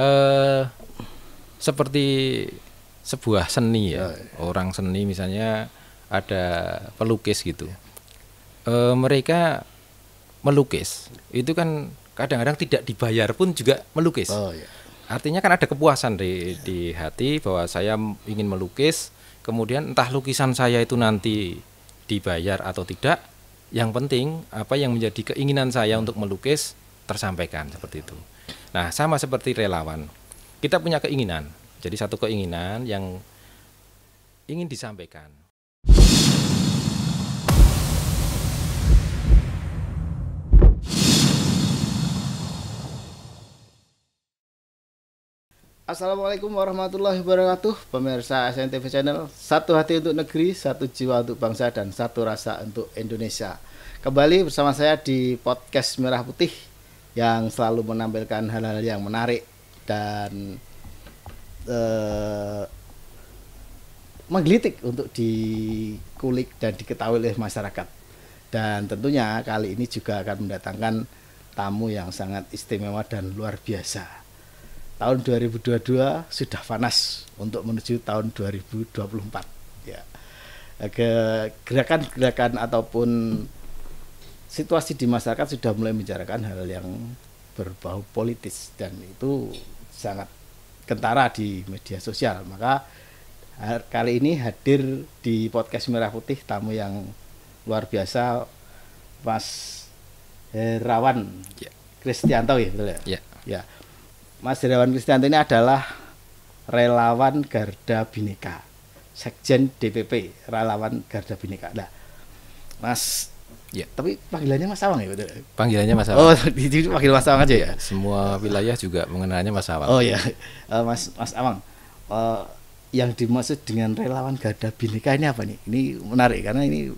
eh seperti sebuah seni ya. ya. Orang seni misalnya ada pelukis gitu. Eh mereka melukis. Itu kan kadang-kadang tidak dibayar pun juga melukis. Oh, ya. Artinya kan ada kepuasan di di hati bahwa saya ingin melukis, kemudian entah lukisan saya itu nanti dibayar atau tidak, yang penting apa yang menjadi keinginan saya untuk melukis tersampaikan seperti itu. Nah, sama seperti relawan. Kita punya keinginan. Jadi satu keinginan yang ingin disampaikan. Assalamualaikum warahmatullahi wabarakatuh Pemirsa SNTV Channel Satu hati untuk negeri, satu jiwa untuk bangsa Dan satu rasa untuk Indonesia Kembali bersama saya di podcast Merah Putih yang selalu menampilkan hal-hal yang menarik dan uh, menggelitik untuk dikulik dan diketahui oleh masyarakat. Dan tentunya kali ini juga akan mendatangkan tamu yang sangat istimewa dan luar biasa. Tahun 2022 sudah panas untuk menuju tahun 2024. Ya. Gerakan-gerakan ataupun situasi di masyarakat sudah mulai membicarakan hal yang berbau politis dan itu sangat kentara di media sosial. Maka eh, kali ini hadir di podcast Merah Putih tamu yang luar biasa Mas Herawan ya. Kristianto ya ya? ya. Ya. Mas Herawan Kristianto ini adalah relawan Garda Bineka, Sekjen DPP relawan Garda Bineka. Nah, Mas Ya. Tapi panggilannya Mas Awang ya, betul? Panggilannya Mas Awang. Oh, sini panggil Mas Awang aja ya. Semua wilayah juga mengenalnya Mas Awang. Oh iya. uh, Mas Mas Awang. Uh, eh, yang dimaksud dengan relawan Garda Bineka ini apa nih? Ini menarik karena ini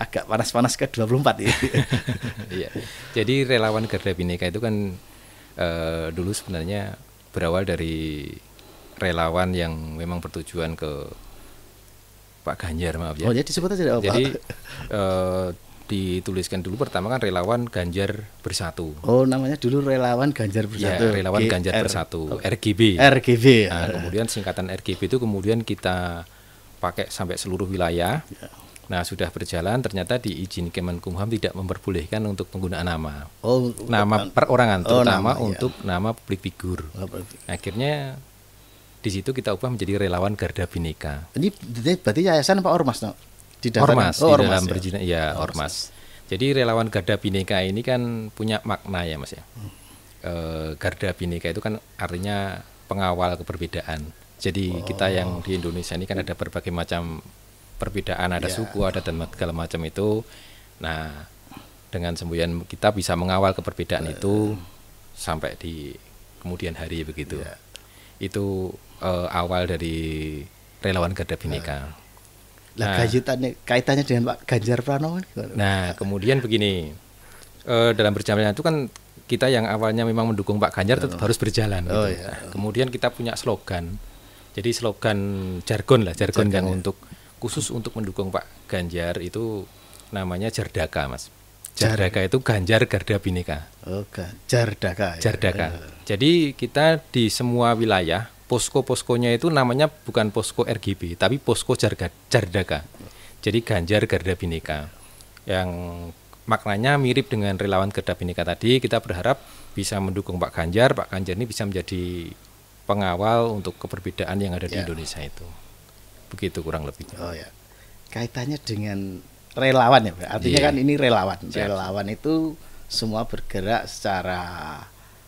agak panas-panas ke 24 ya. Iya. Jadi relawan Garda Bineka itu kan uh, dulu sebenarnya berawal dari relawan yang memang bertujuan ke Pak Ganjar maaf ya. Oh jadi sebut aja Pak. Jadi uh, dituliskan dulu pertama kan relawan Ganjar Bersatu. Oh, namanya dulu relawan Ganjar iya, Bersatu. Ya, relawan G Ganjar R Bersatu, oh, RGB. RGB. Nah, ya. kemudian singkatan RGB itu kemudian kita pakai sampai seluruh wilayah. Ya. Nah, sudah berjalan ternyata di izin Kemenkumham tidak memperbolehkan untuk penggunaan nama. Oh, nama perorangan oh, terutama nama, iya. untuk ya. nama publik figur. Akhirnya di situ kita ubah menjadi relawan Garda Bhinneka. Ini berarti yayasan apa ormas, no? di dalam kan? ormas, oh, ormas di dalam ya. berjina, ya ormas. ormas. Jadi relawan Garda Bhinneka ini kan punya makna ya Mas ya. Hmm. E, Garda Bhinneka itu kan artinya pengawal keberbedaan. Jadi oh. kita yang di oh. Indonesia ini kan ada berbagai macam perbedaan, ada ya. suku, ada dan segala macam itu. Nah, dengan semboyan kita bisa mengawal keberbedaan uh. itu eh. sampai di kemudian hari begitu. Ya. Itu e, awal dari relawan Garda Bhinneka. Lah nah, kaitannya, kaitannya dengan Pak Ganjar Pranowo Nah, kemudian begini. Uh, dalam berjalan itu kan kita yang awalnya memang mendukung Pak Ganjar tetap harus berjalan oh, gitu. Iya. Nah, kemudian kita punya slogan. Jadi slogan jargon lah, jargon, yang ya. untuk khusus untuk mendukung Pak Ganjar itu namanya Jardaka, Mas. Jardaka itu Ganjar Garda Bineka. Oh, Jardaka. Jardaka. Ya. Eh. Jadi kita di semua wilayah posko-poskonya itu namanya bukan posko RGB tapi posko Jarga, Jardaka jadi Ganjar Garda Bineka yang maknanya mirip dengan relawan Garda Bineka tadi kita berharap bisa mendukung Pak Ganjar Pak Ganjar ini bisa menjadi pengawal untuk keperbedaan yang ada di ya. Indonesia itu begitu kurang lebihnya oh ya kaitannya dengan relawan ya artinya yeah. kan ini relawan Siap. relawan itu semua bergerak secara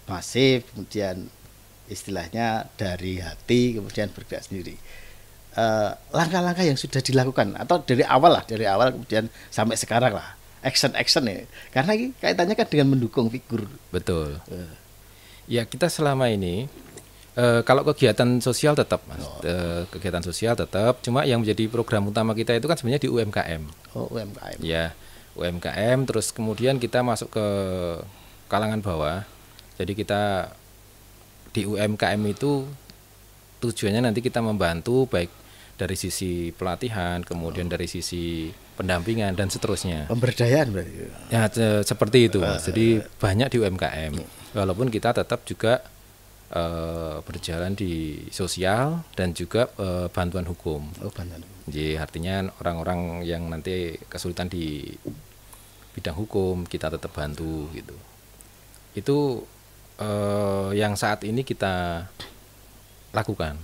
masif kemudian istilahnya dari hati kemudian bergerak sendiri eh, langkah-langkah uh, yang sudah dilakukan atau dari awal lah dari awal kemudian sampai sekarang lah action action ya karena ini kaitannya kan dengan mendukung figur betul uh. ya kita selama ini uh, kalau kegiatan sosial tetap mas oh. uh, kegiatan sosial tetap cuma yang menjadi program utama kita itu kan sebenarnya di UMKM oh UMKM ya UMKM terus kemudian kita masuk ke kalangan bawah jadi kita di UMKM itu tujuannya nanti kita membantu baik dari sisi pelatihan, kemudian oh. dari sisi pendampingan dan seterusnya. Pemberdayaan berarti. Ya, ya seperti itu, uh, Jadi eh, eh. banyak di UMKM. Iya. Walaupun kita tetap juga uh, berjalan di sosial dan juga uh, bantuan hukum. Oh, bantuan. Jadi artinya orang-orang yang nanti kesulitan di bidang hukum kita tetap bantu gitu. Itu uh, yang saat ini kita lakukan.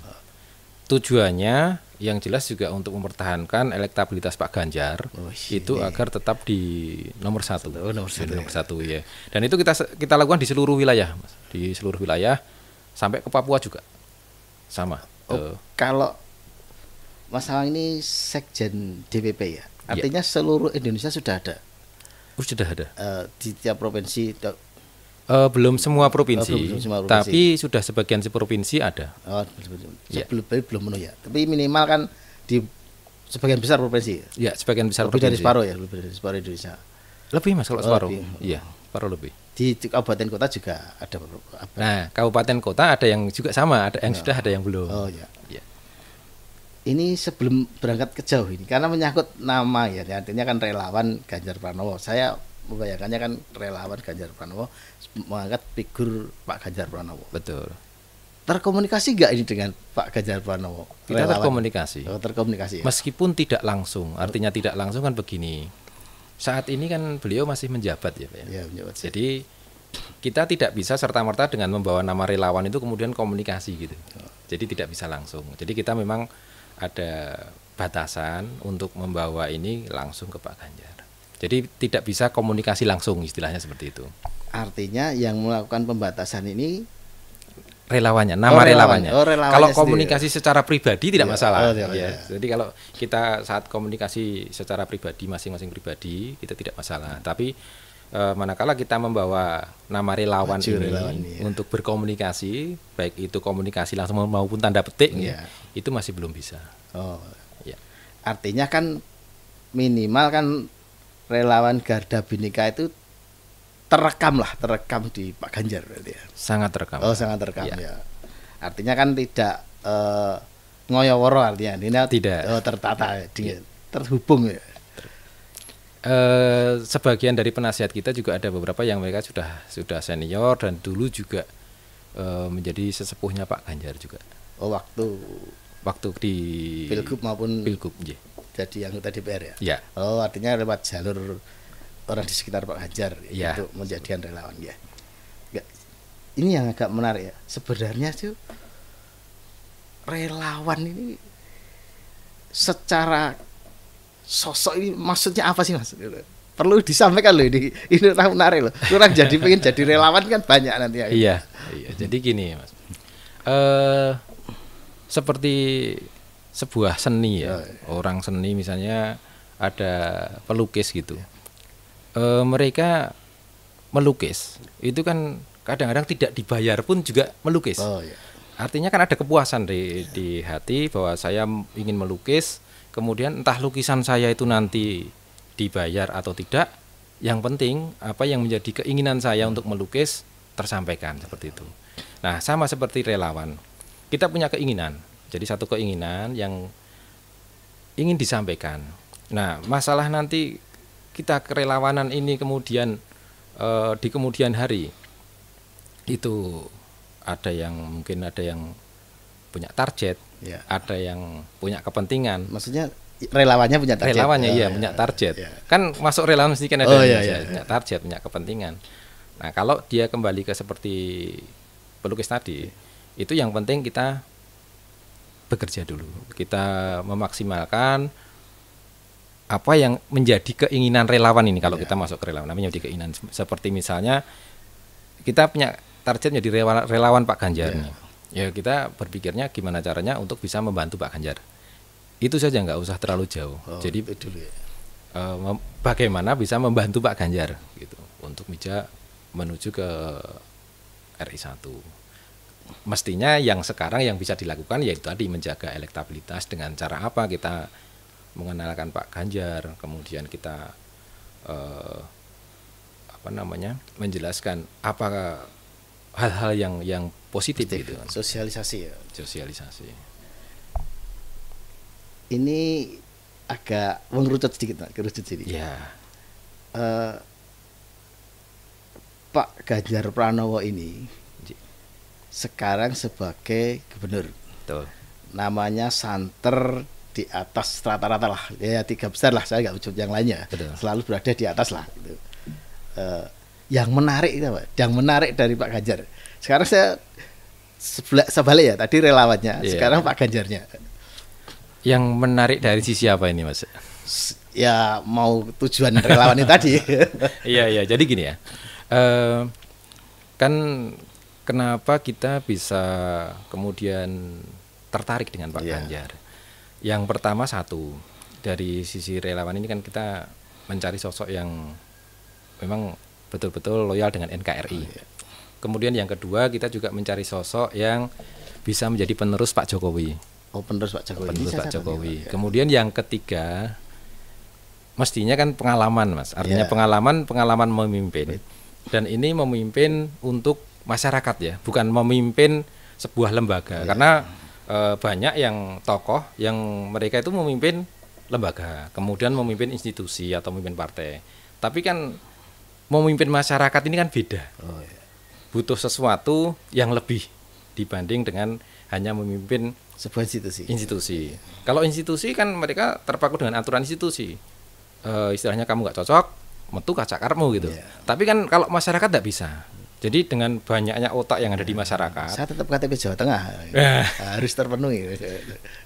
Tujuannya yang jelas juga untuk mempertahankan elektabilitas Pak Ganjar oh, iya. itu agar tetap di nomor satu. Oh, nomor satu, nomor satu ya. Dan itu kita kita lakukan di seluruh wilayah, di seluruh wilayah sampai ke Papua juga sama. Oh, uh, kalau masalah ini sekjen DPP ya, iya. artinya ya. seluruh Indonesia sudah ada. Oh, sudah ada. Uh, di tiap provinsi Uh, belum semua provinsi, oh, belum semua provinsi, tapi sudah sebagian provinsi ada. Oh, ya. belum, belum penuh ya. Tapi minimal kan di sebagian besar provinsi. Ya, ya sebagian besar lebih provinsi. dari separuh ya, lebih dari separuh Indonesia. Lebih mas kalau oh, separuh. Iya, separuh lebih. Di kabupaten kota juga ada. Apa? Nah, kabupaten kota ada yang juga sama, ada yang oh. sudah, ada yang belum. Oh ya. ya. Ini sebelum berangkat ke jauh ini, karena menyangkut nama ya, artinya kan relawan Ganjar Pranowo. Saya membayangkannya kan relawan Ganjar Pranowo mengangkat figur Pak Ganjar Pranowo. Betul. Terkomunikasi gak ini dengan Pak Ganjar Pranowo? Kita terkomunikasi. Oh, terkomunikasi. Ya? Meskipun tidak langsung, artinya tidak langsung kan begini. Saat ini kan beliau masih menjabat ya, Pak. Ya, iya, menjabat. Jadi kita tidak bisa serta-merta dengan membawa nama relawan itu kemudian komunikasi gitu. Oh. Jadi tidak bisa langsung. Jadi kita memang ada batasan untuk membawa ini langsung ke Pak Ganjar. Jadi tidak bisa komunikasi langsung istilahnya seperti itu. Artinya yang melakukan pembatasan ini relawannya, nama oh, relawannya. Oh, relawannya kalau komunikasi secara pribadi tidak iya. masalah. Oh, Jadi kalau kita saat komunikasi secara pribadi masing-masing pribadi kita tidak masalah. Hmm. Tapi e, manakala kita membawa nama relawan Baju ini relawan, iya. untuk berkomunikasi, baik itu komunikasi langsung maupun tanda petik, iya. ya. itu masih belum bisa. Oh, artinya kan minimal kan relawan Garda Binika itu terekam lah, terekam di Pak Ganjar berarti ya. Sangat terekam. Oh, sangat terekam ya. ya. Artinya kan tidak uh, ngoyoworo artinya ini tidak oh, tertata, di, terhubung ya. Uh, sebagian dari penasihat kita juga ada beberapa yang mereka sudah sudah senior dan dulu juga uh, menjadi sesepuhnya Pak Ganjar juga. Oh waktu waktu di Pilgub maupun Pilgub, yeah jadi anggota DPR ya? ya. Oh, artinya lewat jalur orang di sekitar Pak Hajar ya. ya. untuk menjadi relawan ya. ya. Ini yang agak menarik ya. Sebenarnya tuh relawan ini secara sosok ini maksudnya apa sih mas? Perlu disampaikan loh ini ini orang menarik loh. Kurang jadi pengen jadi relawan kan banyak nanti. Ya. Iya, iya. Jadi gini mas. Eh uh, seperti sebuah seni ya. ya, ya, orang seni misalnya ada pelukis gitu ya. e, mereka melukis itu kan kadang-kadang tidak dibayar pun juga melukis oh, ya. artinya kan ada kepuasan di ya. di hati bahwa saya ingin melukis kemudian entah lukisan saya itu nanti dibayar atau tidak yang penting apa yang menjadi keinginan saya untuk melukis tersampaikan seperti itu nah sama seperti relawan kita punya keinginan jadi satu keinginan yang ingin disampaikan. Nah, masalah nanti kita kerelawanan ini kemudian e, di kemudian hari itu ada yang mungkin ada yang punya target, ya. ada yang punya kepentingan. Maksudnya relawannya punya target. Relawannya iya, oh, iya, ya, punya ya, target. iya. Kan masuk relawan sedikit kan ada oh, iya, iya, iya. target, punya kepentingan. Nah, kalau dia kembali ke seperti pelukis tadi, iya. itu yang penting kita bekerja dulu. Kita memaksimalkan apa yang menjadi keinginan relawan ini kalau yeah. kita masuk ke relawan namanya menjadi keinginan seperti misalnya kita punya target menjadi relawan, relawan Pak Ganjar yeah. Ya kita berpikirnya gimana caranya untuk bisa membantu Pak Ganjar. Itu saja nggak usah terlalu jauh. Oh, Jadi ya. Eh, bagaimana bisa membantu Pak Ganjar gitu untuk bisa menuju ke RI 1 mestinya yang sekarang yang bisa dilakukan yaitu tadi menjaga elektabilitas dengan cara apa kita mengenalkan Pak Ganjar, kemudian kita eh, apa namanya menjelaskan apa hal-hal yang yang positif, positif. gitu kan. Sosialisasi ya. Sosialisasi. Ini agak mengerucut sedikit, kerucut sedikit. Ya. eh, Pak Ganjar Pranowo ini sekarang sebagai gubernur. Betul. Namanya santer di atas rata-rata lah, ya tiga besar lah, saya nggak ujung yang lainnya, Betul. selalu berada di atas lah. Gitu. Uh, yang menarik, itu, Pak. yang menarik dari Pak Ganjar. Sekarang saya sebelah sebalik ya, tadi relawannya, yeah. sekarang Pak Ganjarnya. Yang menarik dari sisi apa ini, Mas? Ya mau tujuan relawan itu tadi. Iya iya, jadi gini ya. Uh, kan kenapa kita bisa kemudian tertarik dengan Pak yeah. Ganjar? Yang pertama satu dari sisi relawan ini kan kita mencari sosok yang memang betul-betul loyal dengan NKRI. Oh, yeah. Kemudian yang kedua kita juga mencari sosok yang bisa menjadi penerus Pak Jokowi. Oh penerus Pak Jokowi. Penerus Pak Jokowi. Kemudian yang ketiga mestinya kan pengalaman mas. Artinya yeah. pengalaman pengalaman memimpin dan ini memimpin untuk masyarakat ya, bukan memimpin sebuah lembaga. Ya. Karena e, banyak yang tokoh yang mereka itu memimpin lembaga, kemudian memimpin institusi atau memimpin partai. Tapi kan memimpin masyarakat ini kan beda. Oh, ya. Butuh sesuatu yang lebih dibanding dengan hanya memimpin sebuah institusi. Institusi. Ya. Kalau institusi kan mereka terpaku dengan aturan institusi. E, istilahnya kamu nggak cocok, metu karmu gitu. Ya. Tapi kan kalau masyarakat tidak bisa. Jadi dengan banyaknya otak yang ada di masyarakat. Saya tetap KTP Jawa Tengah. Eh. harus terpenuhi.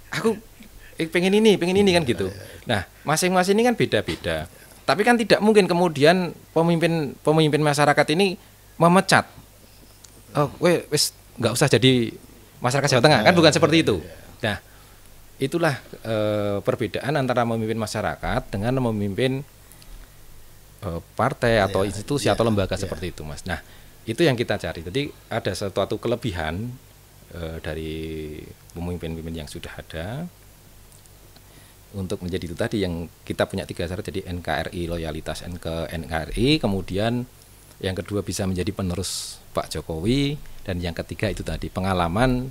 Aku eh, pengen ini, pengen ini kan gitu. Eh. Nah, masing-masing ini kan beda-beda. Tapi kan tidak mungkin kemudian pemimpin pemimpin masyarakat ini memecat. Oh, we, wes nggak usah jadi masyarakat Jawa Tengah kan bukan seperti itu. Iya, iya. Nah, itulah e, perbedaan antara memimpin masyarakat dengan memimpin e, partai atau ya. institusi atau iya, lembaga seperti itu, Mas. Nah, itu yang kita cari jadi ada suatu kelebihan e, dari pemimpin-pemimpin yang sudah ada untuk menjadi itu tadi yang kita punya tiga syarat jadi NKRI loyalitas ke NKRI kemudian yang kedua bisa menjadi penerus Pak Jokowi dan yang ketiga itu tadi pengalaman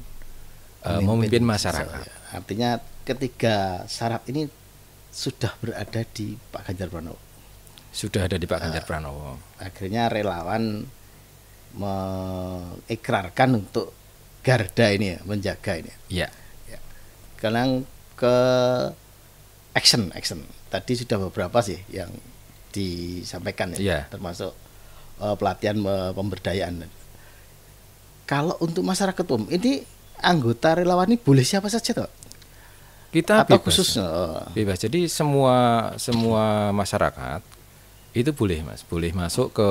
uh, memimpin masyarakat. Artinya ketiga syarat ini sudah berada di Pak Ganjar Pranowo. Sudah ada di Pak Ganjar ah, Pranowo. akhirnya relawan mengikrarkan untuk garda ini ya, menjaga ini. Iya. Ya. ya. Karena ke action, action. Tadi sudah beberapa sih yang disampaikan ya, ya. termasuk uh, pelatihan uh, pemberdayaan. Kalau untuk masyarakat umum, ini anggota relawan ini boleh siapa saja toh? Kita Atau bebas. khusus eh, bebas. Jadi semua semua masyarakat itu boleh mas, boleh masuk ke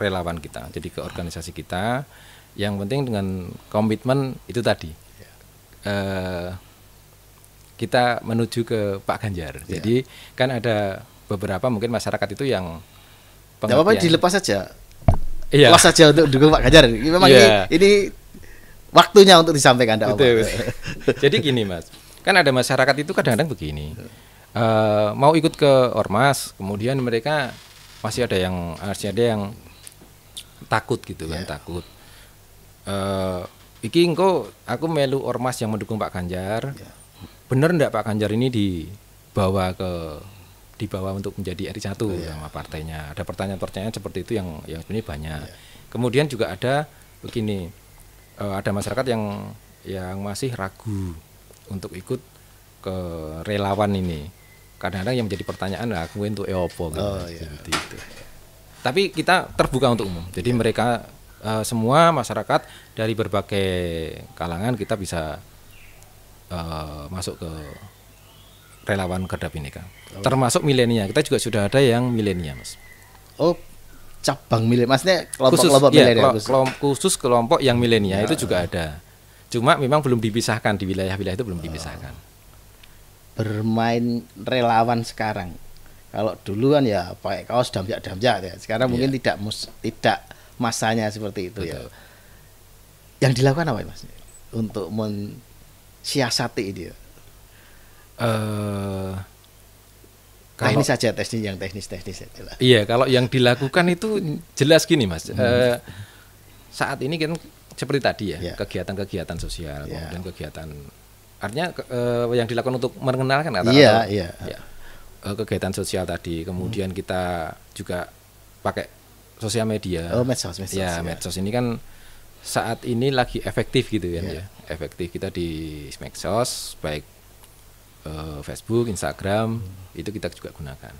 relawan kita jadi ke organisasi kita yang penting dengan komitmen itu tadi yeah. Ya. uh, kita menuju ke Pak Ganjar yeah. jadi kan ada beberapa mungkin masyarakat itu yang tidak apa-apa dilepas saja iya. lepas saja untuk dukung Pak Ganjar memang yeah. ini, iya. ini waktunya untuk disampaikan Betul. jadi gini mas kan ada masyarakat itu kadang-kadang begini uh, mau ikut ke ormas kemudian mereka masih ada yang masih ada yang takut gitu kan yeah. takut uh, iki engko aku melu ormas yang mendukung Pak Ganjar yeah. bener ndak Pak Ganjar ini dibawa ke dibawa untuk menjadi RI satu oh, iya. yeah. sama partainya ada pertanyaan-pertanyaan seperti itu yang yang ini banyak yeah. kemudian juga ada begini uh, ada masyarakat yang yang masih ragu untuk ikut ke relawan ini kadang-kadang yang menjadi pertanyaan lah aku untuk EOPO oh, gitu, oh, iya. yeah. gitu, gitu tapi kita terbuka untuk umum jadi iya. mereka uh, semua masyarakat dari berbagai kalangan kita bisa uh, masuk ke relawan kerja Bineka oh. termasuk milenial kita juga sudah ada yang milenial mas oh cabang milenial maksudnya kelompok khusus, kelompok milenial khusus. Kelom, khusus kelompok yang milenial ya. itu iya. juga ada cuma memang belum dipisahkan di wilayah-wilayah itu belum oh. dipisahkan bermain relawan sekarang kalau dulu kan ya pakai kaos damjak-damjak ya. Sekarang yeah. mungkin tidak mus, tidak masanya seperti itu ya. Betul. ya. Yang dilakukan apa Mas? Untuk mensiasati dia. Uh, kalau, teknis saja teknis yang teknis-teknis saja. Iya, kalau yang dilakukan itu jelas gini, Mas. Hmm. Uh, saat ini kan seperti tadi ya, kegiatan kegiatan-kegiatan sosial, yeah. kemudian kegiatan artinya uh, yang dilakukan untuk mengenalkan kata-kata. Iya, iya. Ya uh, kegiatan sosial tadi. Kemudian hmm. kita juga pakai sosial media. Oh, medsos, medsos. Ya, ya. medsos ini kan saat ini lagi efektif gitu kan yeah. ya. Efektif kita di medsos baik uh, Facebook, Instagram, hmm. itu kita juga gunakan.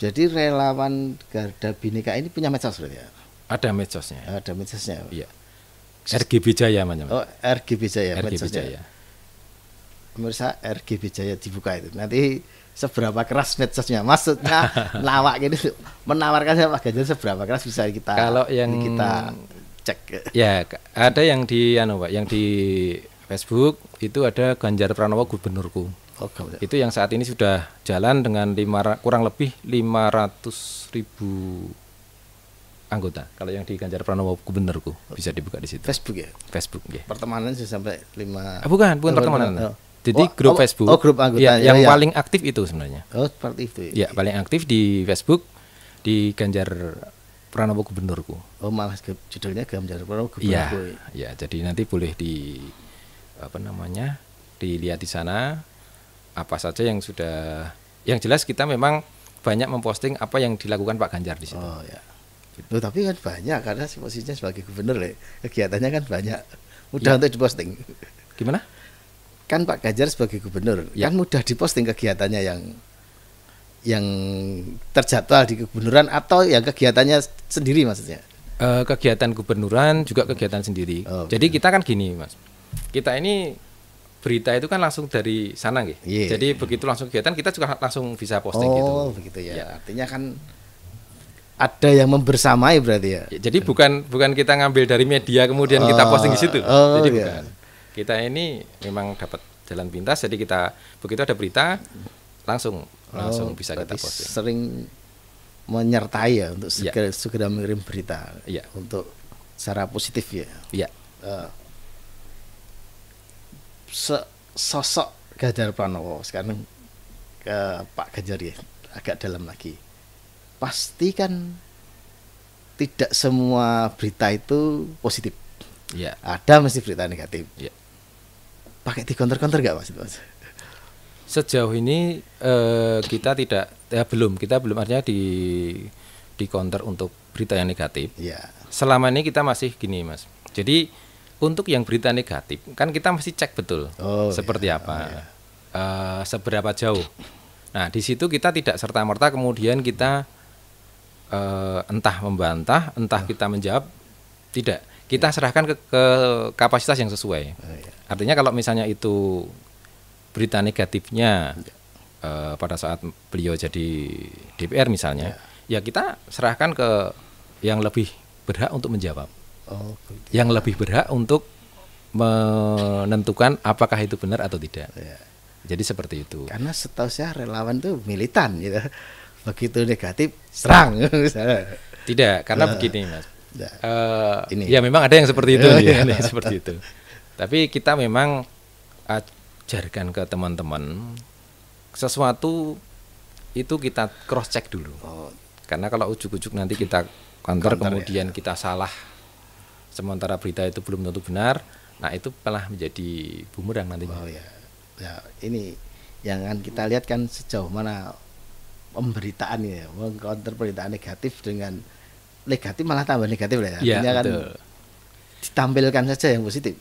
Jadi relawan Garda Bineka ini punya medsos berarti ya? Ada medsosnya. Ada medsosnya. Iya. RGB Jaya namanya. Oh, RGB Jaya. RGB Jaya. Pemirsa RGB Jaya dibuka itu. Nanti seberapa keras medsosnya maksudnya lawak ini menawarkan saya Pak Ganjar seberapa keras bisa kita kalau yang kita cek ya ada yang di anu Pak yang di Facebook itu ada Ganjar Pranowo gubernurku oh, itu yang saat ini sudah jalan dengan lima, kurang lebih 500 ribu anggota. Kalau yang di Ganjar Pranowo Gubernurku oh. bisa dibuka di situ. Facebook ya. Facebook ya. Pertemanan sih sampai lima. Ah, bukan, bukan pertemanan. Oh. Jadi oh, grup oh, Facebook. Oh, grup anggota. Ya, ya, yang ya, ya. paling aktif itu sebenarnya. Oh, seperti itu. Ya. ya, paling aktif di Facebook di Ganjar Pranowo Gubernurku. Oh, malah judulnya Ganjar Pranowo Gubernurku. Iya, ya, jadi nanti boleh di apa namanya? dilihat di sana apa saja yang sudah yang jelas kita memang banyak memposting apa yang dilakukan Pak Ganjar di situ. Oh, ya. Loh, tapi kan banyak karena posisinya sebagai gubernur ya kegiatannya kan banyak. Mudah ya. untuk diposting. Gimana? kan Pak Ganjar sebagai gubernur ya. kan mudah diposting kegiatannya yang yang terjadwal di gubernuran atau yang kegiatannya sendiri maksudnya e, kegiatan gubernuran juga kegiatan sendiri oh, jadi kita kan gini mas kita ini berita itu kan langsung dari sana gitu yeah. Iya, jadi iya. begitu langsung kegiatan kita juga langsung bisa posting gitu. oh, gitu begitu ya. ya artinya kan ada yang membersamai berarti ya. ya jadi bukan bukan kita ngambil dari media kemudian oh, kita posting di situ. Oh, jadi yeah. bukan kita ini memang dapat jalan pintas jadi kita begitu ada berita langsung oh, langsung bisa kita posting sering menyertai ya untuk iya. segera, ya. segera mengirim berita ya. untuk secara positif ya ya uh, se sosok Ganjar Pranowo sekarang ke Pak Ganjar ya agak dalam lagi pasti kan tidak semua berita itu positif ya ada mesti berita negatif ya pakai di konter nggak mas? mas? Sejauh ini eh, kita tidak ya belum kita belum artinya di di counter untuk berita yang negatif. Ya. Selama ini kita masih gini mas. Jadi untuk yang berita negatif kan kita masih cek betul oh, iya. seperti ya, apa, oh, ya. eh, seberapa jauh. Nah di situ kita tidak serta merta kemudian kita eh, entah membantah, entah oh. kita menjawab tidak. Kita serahkan ke, ke kapasitas yang sesuai. Oh, iya. Artinya kalau misalnya itu berita negatifnya uh, pada saat beliau jadi DPR misalnya, iya. ya kita serahkan ke yang lebih berhak untuk menjawab. Oh, gitu. Yang lebih berhak untuk menentukan apakah itu benar atau tidak. Ya. Jadi seperti itu. Karena setahu saya relawan tuh militan gitu. Begitu negatif serang Tidak, karena uh. begini Mas uh, ini. Ya memang ada yang seperti itu, ya, ada yang seperti itu. Tapi kita memang eh, ajarkan ke teman-teman sesuatu itu kita cross check dulu. Oh. Karena kalau ujuk-ujuk nanti kita kantor ya. kemudian ya. kita salah sementara berita itu belum tentu benar, nah itu malah menjadi bumerang nantinya. Oh ya. Ya, ini yang akan kita lihat kan sejauh mana pemberitaan ya, mengkonter pemberitaan negatif dengan negatif malah tambah negatif lah. Ya, iya, Artinya kan ditampilkan saja yang positif.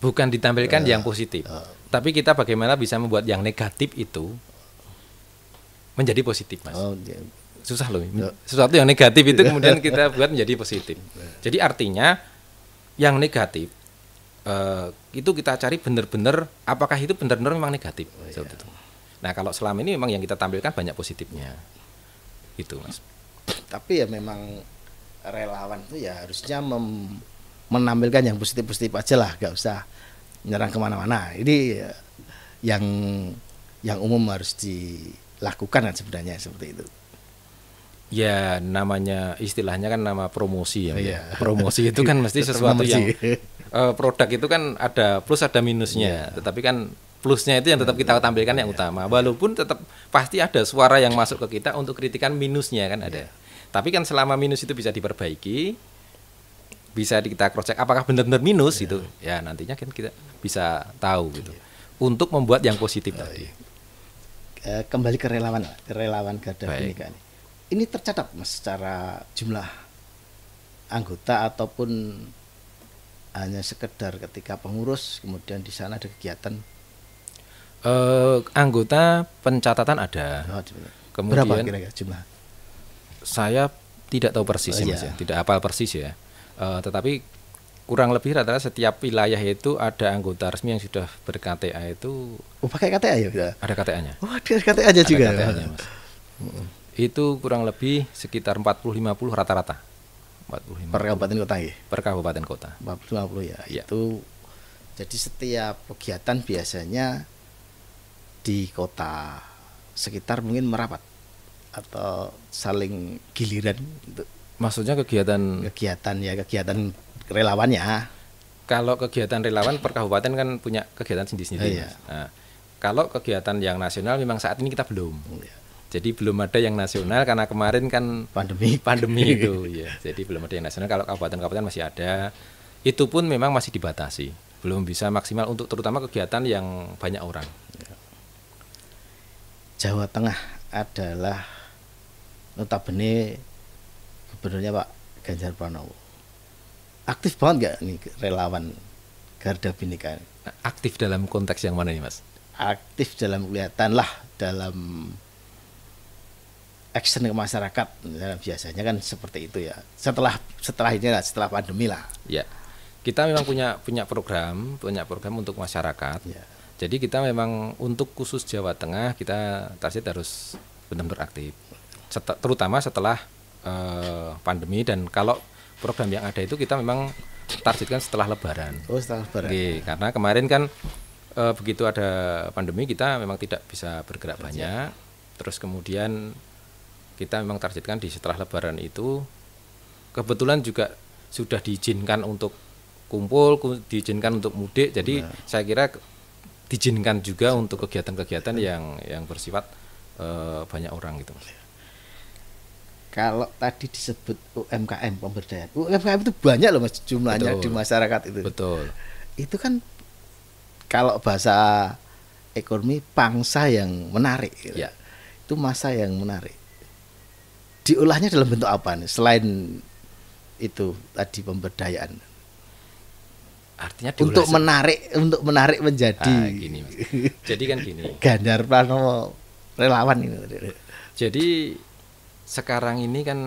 Bukan ditampilkan uh, yang positif, uh, tapi kita bagaimana bisa membuat yang negatif itu menjadi positif, mas. Oh, iya. Susah loh. Uh, Sesuatu yang negatif itu kemudian kita buat menjadi positif. Jadi artinya yang negatif uh, itu kita cari benar-benar apakah itu benar-benar memang negatif. Oh, iya. Nah kalau selama ini memang yang kita tampilkan banyak positifnya, itu mas tapi ya memang relawan itu ya harusnya mem menampilkan yang positif-positif aja lah gak usah nyerang kemana-mana ini ya yang yang umum harus dilakukan kan sebenarnya seperti itu ya namanya istilahnya kan nama promosi ya, iya. Ya. promosi itu kan mesti sesuatu yang uh, produk itu kan ada plus ada minusnya yeah. tetapi kan plusnya itu yang tetap kita tampilkan yang utama walaupun tetap pasti ada suara yang masuk ke kita untuk kritikan minusnya kan ada tapi kan selama minus itu bisa diperbaiki bisa kita cross check apakah benar-benar minus iya. itu, ya nantinya kan kita bisa tahu gitu untuk membuat yang positif oh, tadi iya. Eh, kembali ke relawan ke relawan garda Baik. ini ini tercatat mas secara jumlah anggota ataupun hanya sekedar ketika pengurus kemudian di sana ada kegiatan Uh, anggota pencatatan ada. Oh, Kemudian berapa kira-kira jumlah? Saya tidak tahu persis oh, ya, iya, Mas ya, iya. tidak hafal persis ya. Uh, tetapi kurang lebih rata-rata setiap wilayah itu ada anggota resmi yang sudah KTA itu. Oh, pakai KTA ya? Ada KTA-nya. Oh, ada kta aja juga. KTA-nya, Mas. Itu kurang lebih sekitar 40-50 rata-rata. 45. Per kabupaten kota ya? Per kabupaten kota. 40 50 ya. ya. Itu jadi setiap kegiatan biasanya di kota sekitar mungkin merapat atau saling giliran maksudnya kegiatan kegiatan ya kegiatan relawannya kalau kegiatan relawan per kabupaten kan punya kegiatan sendiri-sendiri iya. nah, kalau kegiatan yang nasional memang saat ini kita belum iya. jadi belum ada yang nasional karena kemarin kan pandemi pandemi itu ya jadi belum ada yang nasional kalau kabupaten-kabupaten masih ada itu pun memang masih dibatasi belum bisa maksimal untuk terutama kegiatan yang banyak orang iya. Jawa Tengah adalah notabene gubernurnya Pak Ganjar Pranowo. Aktif banget nggak nih relawan Garda Bhinneka? Aktif dalam konteks yang mana nih Mas? Aktif dalam kelihatan lah dalam action ke masyarakat biasanya kan seperti itu ya setelah setelah ini lah setelah pandemi lah ya kita memang punya punya program punya program untuk masyarakat ya. Jadi kita memang untuk khusus Jawa Tengah kita target harus benar-benar aktif. Set, terutama setelah eh, pandemi dan kalau program yang ada itu kita memang targetkan setelah lebaran. Oh, setelah lebaran. Oke, karena kemarin kan e, begitu ada pandemi kita memang tidak bisa bergerak banyak. Terus kemudian kita memang targetkan di setelah lebaran itu kebetulan juga sudah diizinkan untuk kumpul, diizinkan untuk mudik. Jadi nah. saya kira diizinkan juga untuk kegiatan-kegiatan yang yang bersifat uh, banyak orang gitu mas. Kalau tadi disebut UMKM pemberdayaan, UMKM itu banyak loh mas jumlahnya betul, di masyarakat itu. Betul. Itu kan kalau bahasa ekonomi pangsa yang menarik. Gitu. Ya. Itu masa yang menarik. Diolahnya dalam bentuk apa nih? Selain itu tadi pemberdayaan artinya untuk ya. menarik untuk menarik menjadi ah, gini jadi kan gini Ganjar Pranowo relawan ini jadi sekarang ini kan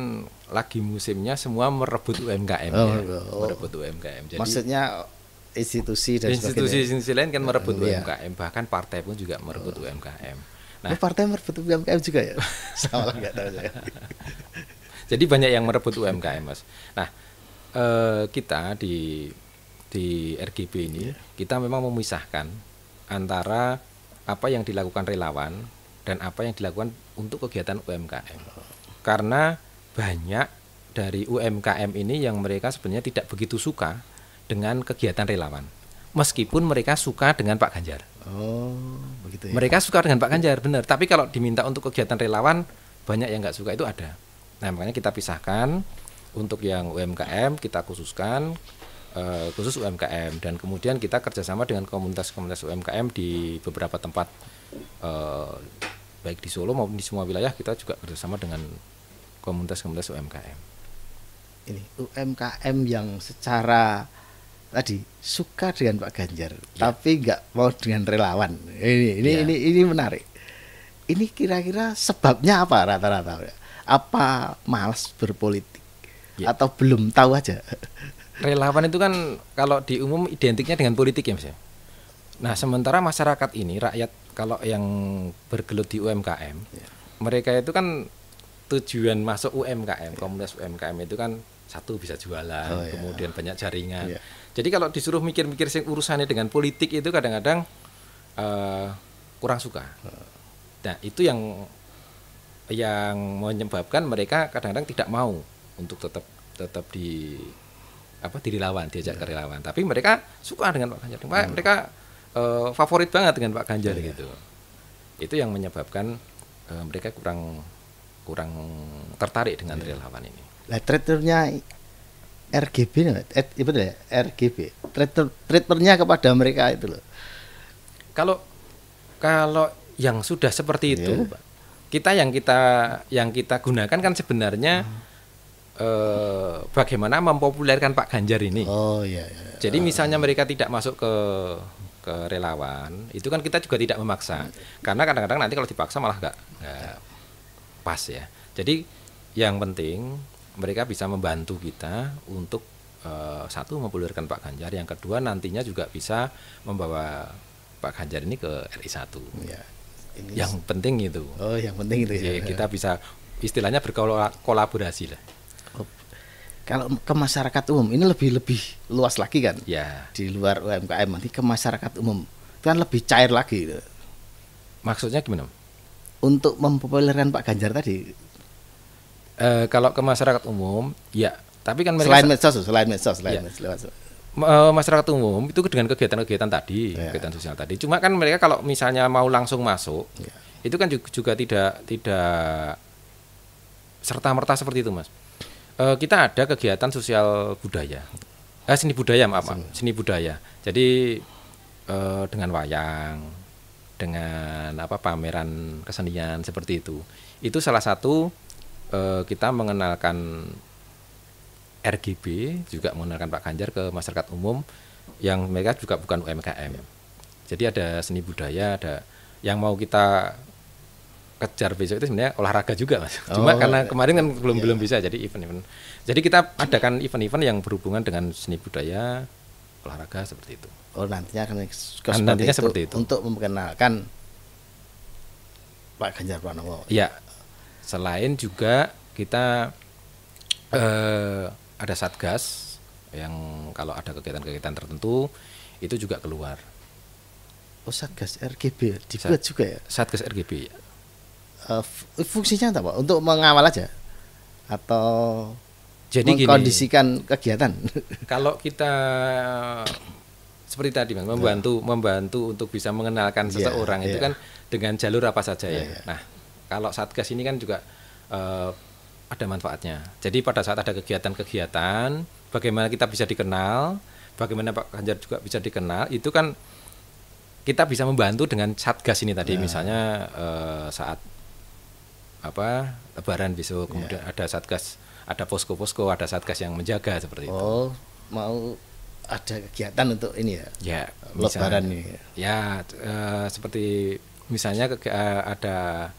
lagi musimnya semua merebut UMKM oh, ya. Oh. merebut UMKM jadi maksudnya institusi dan institusi institusi lain kan merebut uh, iya. UMKM bahkan partai pun juga merebut oh. UMKM oh, nah partai merebut UMKM juga ya salah nggak tahu saya jadi banyak yang merebut UMKM mas nah eh, kita di di RGB ini yeah. kita memang memisahkan antara apa yang dilakukan relawan dan apa yang dilakukan untuk kegiatan UMKM. Oh. Karena banyak dari UMKM ini yang mereka sebenarnya tidak begitu suka dengan kegiatan relawan. Meskipun mereka suka dengan Pak Ganjar. Oh, begitu ya. Mereka suka dengan Pak Ganjar, benar. Tapi kalau diminta untuk kegiatan relawan, banyak yang nggak suka itu ada. Nah, makanya kita pisahkan untuk yang UMKM kita khususkan uh, khusus UMKM dan kemudian kita kerjasama dengan komunitas-komunitas UMKM di beberapa tempat uh, baik di Solo maupun di semua wilayah kita juga kerjasama dengan komunitas-komunitas UMKM. Ini UMKM yang secara tadi suka dengan Pak Ganjar ya. tapi nggak mau dengan relawan. Ini ini ya. ini ini menarik. Ini kira-kira sebabnya apa rata-rata? Apa malas berpolitik? Ya. Atau belum tahu aja? relawan itu kan kalau di umum identiknya dengan politik ya Mas ya. Nah, sementara masyarakat ini rakyat kalau yang bergelut di UMKM, ya. mereka itu kan tujuan masuk UMKM, ya. komunitas UMKM itu kan satu bisa jualan, oh, iya. kemudian banyak jaringan. Ya. Jadi kalau disuruh mikir-mikir sih urusannya dengan politik itu kadang-kadang uh, kurang suka. Iya. Nah, itu yang yang menyebabkan mereka kadang-kadang tidak mau untuk tetap tetap di apa diri lawan diajak yeah. ke iya. relawan tapi mereka suka dengan Pak Ganjar mereka, hmm. mereka uh, favorit banget dengan Pak Ganjar yeah. gitu itu yang menyebabkan uh, mereka kurang kurang tertarik dengan yeah. relawan ini lah RGB itu eh, iya ya RGB trader kepada mereka itu loh kalau kalau yang sudah seperti itu yeah. kita yang kita yang kita gunakan kan sebenarnya hmm Eh, bagaimana mempopulerkan Pak Ganjar ini. Oh iya. iya. Jadi misalnya mereka tidak masuk ke ke relawan, itu kan kita juga tidak memaksa. Karena kadang-kadang nanti kalau dipaksa malah nggak pas ya. Jadi yang penting mereka bisa membantu kita untuk eh, satu mempopulerkan Pak Ganjar, yang kedua nantinya juga bisa membawa Pak Ganjar ini ke RI 1. Ya. yang penting itu. Oh, yang penting itu ya. Iya, kita bisa istilahnya berkolaborasi lah kalau ke masyarakat umum ini lebih lebih luas lagi kan ya di luar UMKM nanti ke masyarakat umum itu kan lebih cair lagi maksudnya gimana untuk mempopulerkan Pak Ganjar tadi e, kalau ke masyarakat umum ya tapi kan mereka selain medsos selain medsos selain ya. medsos eh, masyarakat umum itu dengan kegiatan-kegiatan tadi ya. kegiatan sosial tadi cuma kan mereka kalau misalnya mau langsung masuk ya. itu kan juga, juga tidak tidak serta merta seperti itu mas Eh, kita ada kegiatan sosial budaya eh, seni budaya maaf seni, seni budaya jadi eh, dengan wayang dengan apa pameran kesenian seperti itu itu salah satu eh, kita mengenalkan RGB juga mengenalkan Pak Ganjar ke masyarakat umum yang mereka juga bukan UMKM jadi ada seni budaya ada yang mau kita kejar besok itu sebenarnya olahraga juga mas. Oh. Cuma karena iya. kemarin kan belum iya. belum bisa jadi event-event. Jadi kita adakan event-event yang berhubungan dengan seni budaya, olahraga seperti itu. Oh nantinya akan ke nantinya itu, seperti itu untuk memperkenalkan Pak Ganjar Pranowo. Iya. Selain juga kita eh, ada satgas yang kalau ada kegiatan-kegiatan tertentu itu juga keluar. Oh satgas RGB ya? dibuat Sat, juga ya? Satgas RGB uh, fungsinya apa? Untuk mengawal aja atau jadi mengkondisikan kegiatan. Kalau kita seperti tadi mas membantu yeah. membantu untuk bisa mengenalkan ya, seseorang yeah, itu ya. kan dengan jalur apa saja yeah, ya. Yeah. Ya. Nah kalau satgas ini kan juga uh, ada manfaatnya. Jadi pada saat ada kegiatan-kegiatan, bagaimana kita bisa dikenal, bagaimana Pak Ganjar juga bisa dikenal, itu kan kita bisa membantu dengan satgas ini tadi. yeah. Misalnya uh, saat apa lebaran besok iya. kemudian ada satgas ada posko-posko ada satgas yang menjaga seperti oh, itu oh mau ada kegiatan untuk ini ya ya lebaran ini ya uh, seperti misalnya ke, uh, ada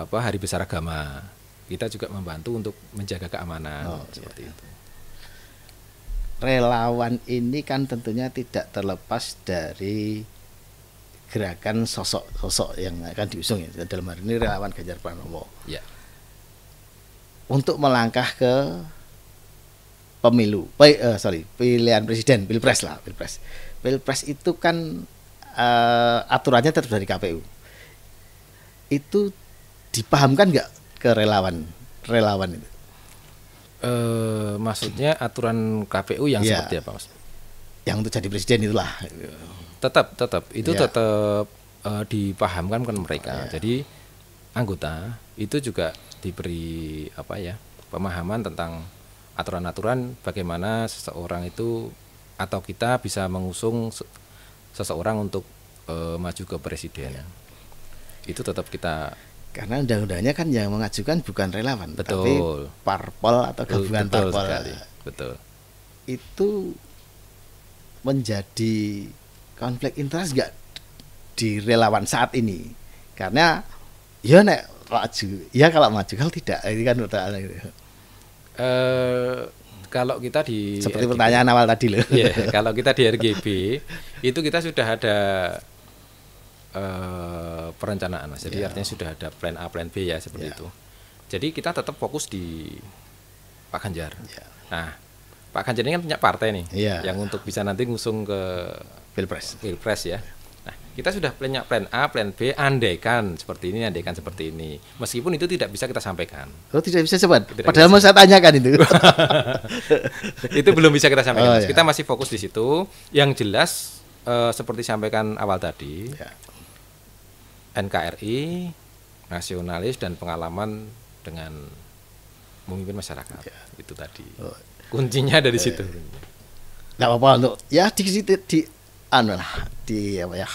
apa hari besar agama kita juga membantu untuk menjaga keamanan oh, seperti iya. itu relawan ini kan tentunya tidak terlepas dari gerakan sosok-sosok yang akan diusung ya dalam hari ini relawan Ganjar Pranowo. Ya. Untuk melangkah ke pemilu, uh, sorry pilihan presiden, pilpres lah, pilpres. Pilpres itu kan uh, aturannya tetap dari KPU. Itu dipahamkan nggak ke relawan, relawan itu? Uh, maksudnya aturan KPU yang ya. seperti apa mas? Yang untuk jadi presiden itulah. Iya tetap tetap itu yeah. tetap uh, dipahamkan kan mereka yeah. jadi anggota itu juga diberi apa ya pemahaman tentang aturan-aturan bagaimana seseorang itu atau kita bisa mengusung seseorang untuk uh, maju ke presiden yeah. itu tetap kita karena undang-undangnya kan yang mengajukan bukan relawan betul. tapi parpol atau gabungan betul parpol sekali. betul itu menjadi konflik interest nggak di relawan saat ini karena ya nek maju ya kalau maju kalau tidak ini kan pertanyaan uh, gitu. eh, kalau kita di seperti RGB, pertanyaan awal tadi loh yeah, kalau kita di RGB itu kita sudah ada uh, perencanaan mas jadi yeah. artinya sudah ada plan A plan B ya seperti yeah. itu jadi kita tetap fokus di Pak Ganjar yeah. nah Pak Ganjar ini kan punya partai nih, iya. yang untuk bisa nanti ngusung ke pilpres, pilpres ya. Nah, kita sudah punya plan A, plan B, andaikan seperti ini, andaikan seperti ini. Meskipun itu tidak bisa kita sampaikan. Oh, tidak bisa cepat. Padahal bisa. mau saya tanyakan itu. itu belum bisa kita sampaikan. Oh, iya. Kita masih fokus di situ. Yang jelas eh, seperti sampaikan awal tadi, ya. NKRI nasionalis dan pengalaman dengan memimpin masyarakat. Ya. Itu tadi. Oh kuncinya ada di situ nggak apa-apa untuk ya di situ di anu lah di apa ya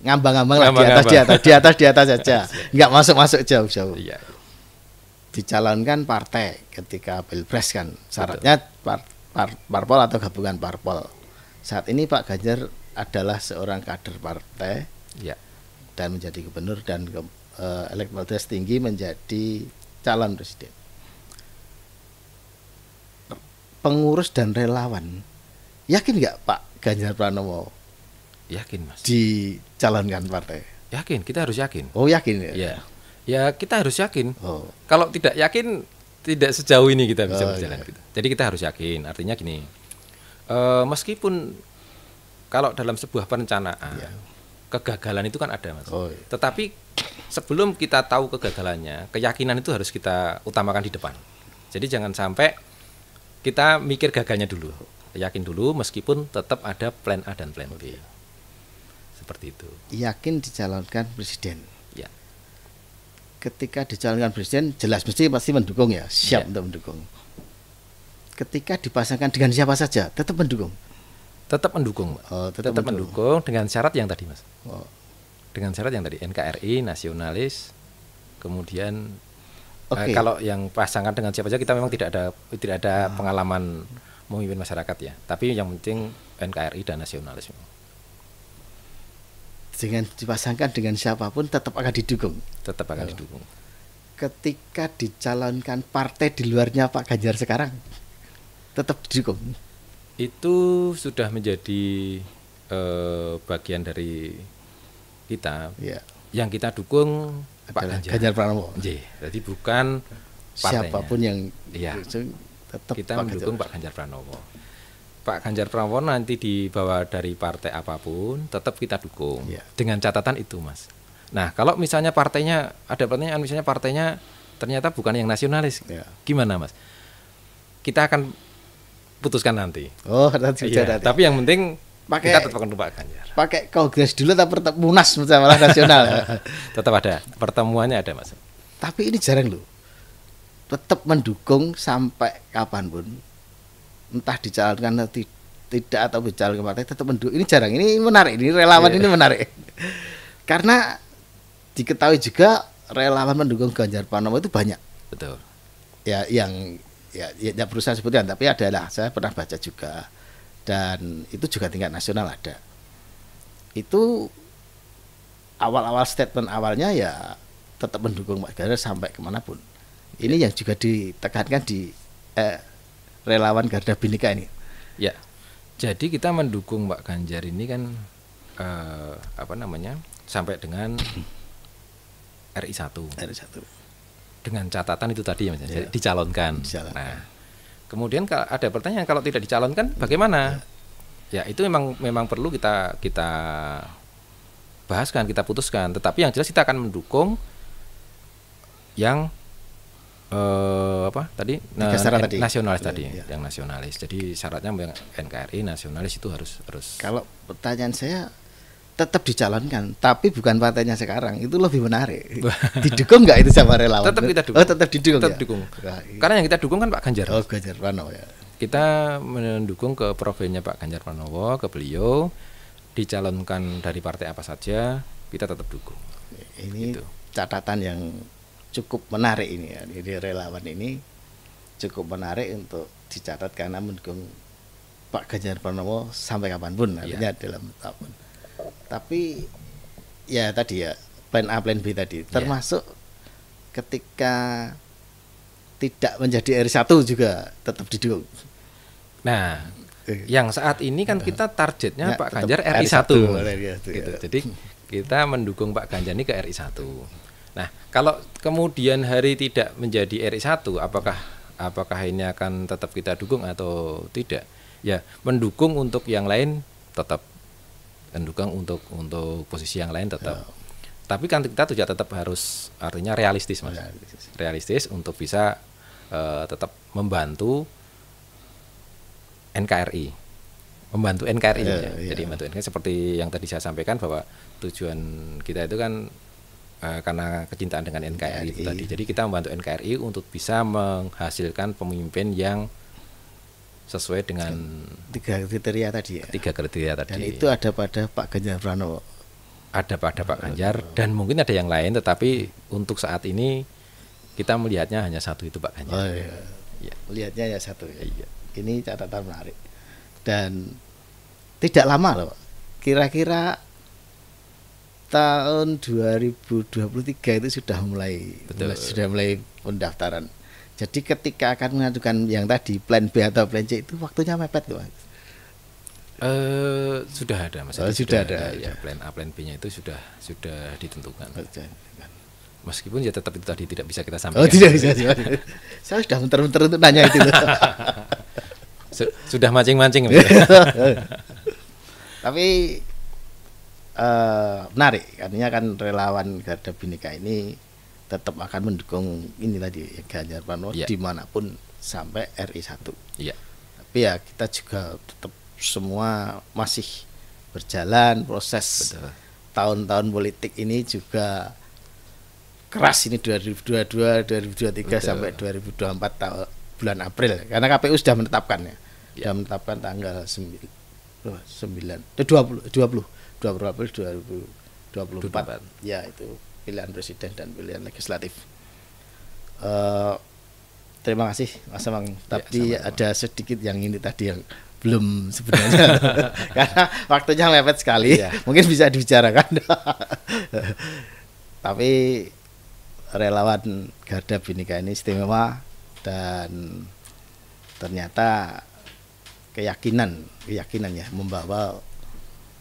ngambang-ngambang lah di atas di atas di atas di atas saja iya. nggak masuk masuk jauh-jauh iya. dicalonkan partai ketika pilpres kan syaratnya par, par, parpol atau gabungan parpol saat ini Pak Ganjar adalah seorang kader partai iya. dan menjadi gubernur dan uh, eh, elektabilitas tinggi menjadi calon presiden pengurus dan relawan. Yakin nggak Pak Ganjar Pranowo? Yakin mas. Dicalonkan partai. Yakin, kita harus yakin. Oh yakin ya. Ya, ya kita harus yakin. Oh. Kalau tidak yakin, tidak sejauh ini kita bisa oh, iya. berjalan. Iya. Jadi kita harus yakin. Artinya gini, e, meskipun kalau dalam sebuah perencanaan iya. kegagalan itu kan ada mas. Oh, iya. Tetapi sebelum kita tahu kegagalannya, keyakinan itu harus kita utamakan di depan. Jadi jangan sampai kita mikir gagalnya dulu yakin dulu meskipun tetap ada plan A dan plan B seperti itu yakin dicalonkan presiden ya ketika dicalonkan presiden jelas mesti pasti mendukung ya siap ya. untuk mendukung ketika dipasangkan dengan siapa saja tetap mendukung tetap mendukung oh, tetap, tetap mendukung. mendukung dengan syarat yang tadi mas oh. dengan syarat yang tadi NKRI nasionalis kemudian Eh, okay. Uh, kalau yang pasangan dengan siapa saja kita memang tidak ada tidak ada ah. pengalaman memimpin masyarakat ya. Tapi yang penting NKRI dan nasionalisme. Dengan dipasangkan dengan siapapun tetap akan didukung. Tetap akan oh. didukung. Ketika dicalonkan partai di luarnya Pak Ganjar sekarang tetap didukung. Itu sudah menjadi uh, bagian dari kita. Yeah yang kita dukung Pak Ganjar, Ganjar Pranowo. Jadi bukan partainya. siapapun yang ya. tetap kita Pak mendukung Ganjar. Pak Ganjar Pranowo. Pak Ganjar Pranowo nanti dibawa dari partai apapun tetap kita dukung ya. dengan catatan itu, Mas. Nah, kalau misalnya partainya ada pertanyaan misalnya partainya ternyata bukan yang nasionalis. Ya. Gimana, Mas? Kita akan putuskan nanti. Oh, nanti iya, nanti. Tapi yang penting pakai kita tetap akan Ganjar. Pakai kongres dulu tapi tetap munas musyawarah nasional. ya? tetap ada pertemuannya ada mas. Tapi ini jarang loh. Tetap mendukung sampai kapanpun, entah dicalonkan atau tidak atau bicara ke partai tetap mendukung ini jarang ini menarik ini relawan yeah. ini menarik karena diketahui juga relawan mendukung Ganjar Pranowo itu banyak betul ya yang ya, ya, ya perusahaan sebutkan tapi adalah saya pernah baca juga dan itu juga tingkat nasional ada itu awal-awal statement awalnya ya tetap mendukung Pak Garda sampai kemanapun ini ya. yang juga ditekankan di eh, relawan Garda Binika ini ya jadi kita mendukung Pak Ganjar ini kan eh, apa namanya sampai dengan RI 1 RI 1 dengan catatan itu tadi ya, Ya. Dicalonkan. Dicalonkan. Nah, Kemudian ada pertanyaan kalau tidak dicalonkan bagaimana? Iya. Ya itu memang memang perlu kita kita bahaskan, kita putuskan. Tetapi yang jelas kita akan mendukung yang eh, apa tadi, na- eh, tadi. nasionalis tadi, ya. yang nasionalis. Jadi syaratnya NKRI nasionalis itu harus harus. Kalau pertanyaan saya tetap dijalankan tapi bukan partainya sekarang itu lebih menarik didukung nggak itu sama relawan tetap kita dukung oh, tetap didukung tetap ya? dukung iya. karena yang kita dukung kan Pak Ganjar oh Ganjar Pranowo ya kita mendukung ke profilnya Pak Ganjar Pranowo ke beliau dicalonkan dari partai apa saja kita tetap dukung ini gitu. catatan yang cukup menarik ini ya jadi relawan ini cukup menarik untuk dicatat karena mendukung Pak Ganjar Pranowo sampai kapanpun iya. artinya ya. dalam tahun tapi ya tadi ya plan A plan B tadi iya. termasuk ya. ketika tidak menjadi R1 juga tetap didukung nah eh. yang saat ini kan eh. kita targetnya ya, Pak Ganjar RI1, RI1 gitu, gitu. Ya. Gitu. Jadi kita mendukung Pak Ganjar ini ke RI1. Nah, kalau kemudian hari tidak menjadi RI1 apakah apakah ini akan tetap kita dukung atau tidak? Ya, mendukung untuk yang lain tetap dan dukung untuk untuk posisi yang lain tetap. Ya. Tapi kan kita juga tetap harus artinya realistis mas, realistis, realistis untuk bisa uh, tetap membantu NKRI, membantu NKRI ya, ya. ya. Jadi membantu NKRI seperti yang tadi saya sampaikan bahwa tujuan kita itu kan uh, karena kecintaan dengan NKRI, NKRI itu tadi. Jadi kita membantu NKRI untuk bisa menghasilkan pemimpin yang sesuai dengan tiga kriteria tadi ya. Tiga kriteria tadi. Dan itu ada pada Pak Ganjar Pranowo. Ada pada Pak Ganjar dan mungkin ada yang lain tetapi untuk saat ini kita melihatnya hanya satu itu Pak Ganjar. Oh iya. Ya. Melihatnya hanya satu. Ya. Iya. Ini catatan menarik. Dan tidak lama loh. Kira-kira tahun 2023 itu sudah mulai Mulai, sudah mulai pendaftaran jadi ketika akan mengajukan yang tadi plan B atau plan C itu waktunya mepet tuh. Uh, sudah ada mas. Oh, sudah, sudah ada. ada ya. Plan A, plan B-nya itu sudah sudah ditentukan. Meskipun ya tetap itu tadi tidak bisa kita oh, sampaikan. Oh tidak bisa. Saya sudah muter-muter untuk nanya itu. sudah mancing-mancing. Tapi uh, menarik, artinya kan relawan Garda Binika ini tetap akan mendukung ini tadi Ganjar Pranowo yeah. dimanapun sampai RI 1 yeah. tapi ya kita juga tetap semua masih berjalan proses tahun-tahun politik ini juga keras ini 2022 2023 Betul. sampai 2024 tahun bulan April karena KPU sudah menetapkan ya yeah. sudah menetapkan tanggal 9 9 20 20 20 April 2024. 24. Ya, itu pilihan presiden dan pilihan legislatif. Uh, terima kasih Mas Amang. Ya, Tapi ya, ada sedikit yang ini tadi yang belum sebenarnya karena waktunya mepet sekali. Ya. Mungkin bisa dibicarakan. Tapi relawan Garda Binika ini istimewa dan ternyata keyakinan keyakinannya membawa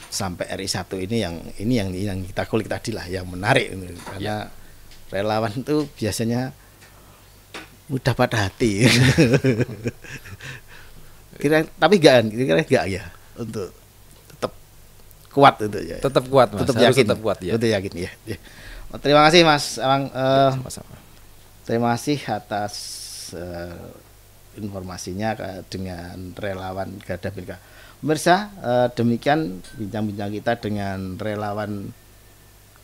sampai RI 1 ini yang ini yang yang kita kulik tadi lah yang menarik ya. karena ya. relawan itu biasanya mudah pada hati. kira tapi gak kira gak ya untuk tetap kuat untuk ya. Tetap kuat Mas. Tetap Harus yakin. Tetap kuat ya. Tetap yakin ya. ya. Terima kasih Mas emang uh, eh, ya, sama-sama. Terima kasih atas uh, informasinya dengan relawan Garda Pilkada Mirsa, eh, demikian bincang-bincang kita dengan relawan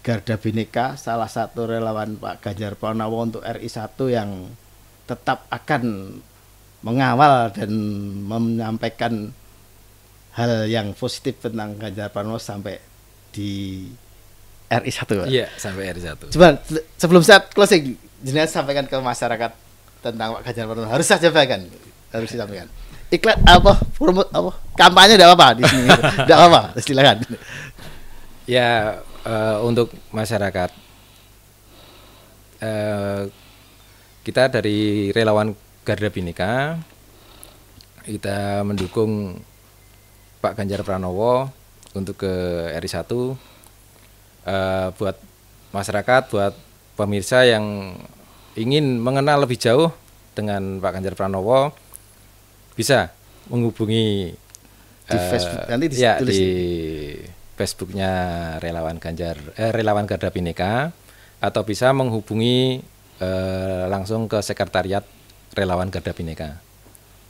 Garda Bineka, salah satu relawan Pak Ganjar Pranowo untuk RI1 yang tetap akan mengawal dan menyampaikan hal yang positif tentang Ganjar Pranowo sampai di RI1. Iya, sampai RI1. Cuman sebelum saya closing, jenis sampaikan ke masyarakat tentang Pak Ganjar Pranowo harus saya sampaikan, harus disampaikan iklan apa promo apa kampanye tidak apa-apa di sini tidak apa-apa silakan ya uh, untuk masyarakat uh, kita dari relawan Garda Binika kita mendukung Pak Ganjar Pranowo untuk ke RI1 uh, eh, buat masyarakat buat pemirsa yang ingin mengenal lebih jauh dengan Pak Ganjar Pranowo bisa menghubungi di uh, nanti di, ya, di, di Facebooknya relawan Ganjar eh, relawan Garda Bineka atau bisa menghubungi eh, langsung ke sekretariat relawan Garda Bineka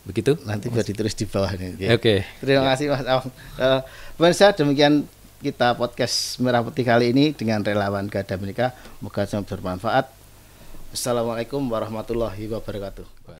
begitu nanti bisa ditulis di bawah ini ya. oke okay. terima ya. kasih mas Awang uh, eh, pemirsa demikian kita podcast merah putih kali ini dengan relawan Garda Bineka semoga bermanfaat Assalamualaikum warahmatullahi wabarakatuh